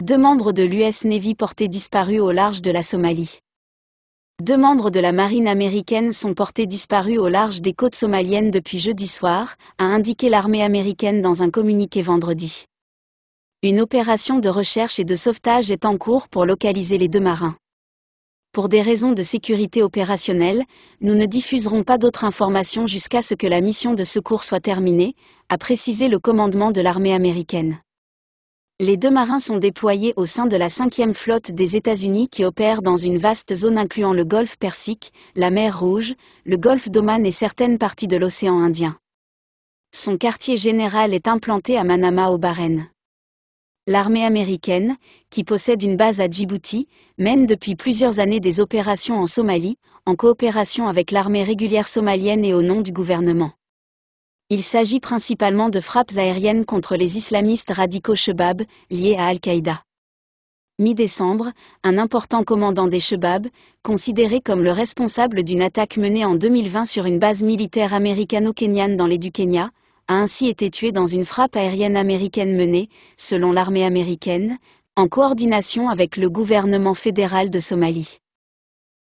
Deux membres de l'US Navy portés disparus au large de la Somalie. Deux membres de la marine américaine sont portés disparus au large des côtes somaliennes depuis jeudi soir, a indiqué l'armée américaine dans un communiqué vendredi. Une opération de recherche et de sauvetage est en cours pour localiser les deux marins. Pour des raisons de sécurité opérationnelle, nous ne diffuserons pas d'autres informations jusqu'à ce que la mission de secours soit terminée, a précisé le commandement de l'armée américaine les deux marins sont déployés au sein de la 5e flotte des États-Unis qui opère dans une vaste zone incluant le golfe Persique, la mer Rouge, le golfe d'Oman et certaines parties de l'océan Indien. Son quartier général est implanté à Manama au Bahreïn. L'armée américaine, qui possède une base à Djibouti, mène depuis plusieurs années des opérations en Somalie, en coopération avec l'armée régulière somalienne et au nom du gouvernement. Il s'agit principalement de frappes aériennes contre les islamistes radicaux Shebab, liés à Al-Qaïda. Mi-décembre, un important commandant des Shebab, considéré comme le responsable d'une attaque menée en 2020 sur une base militaire américano-kenyane dans les du Kenya, a ainsi été tué dans une frappe aérienne américaine menée, selon l'armée américaine, en coordination avec le gouvernement fédéral de Somalie.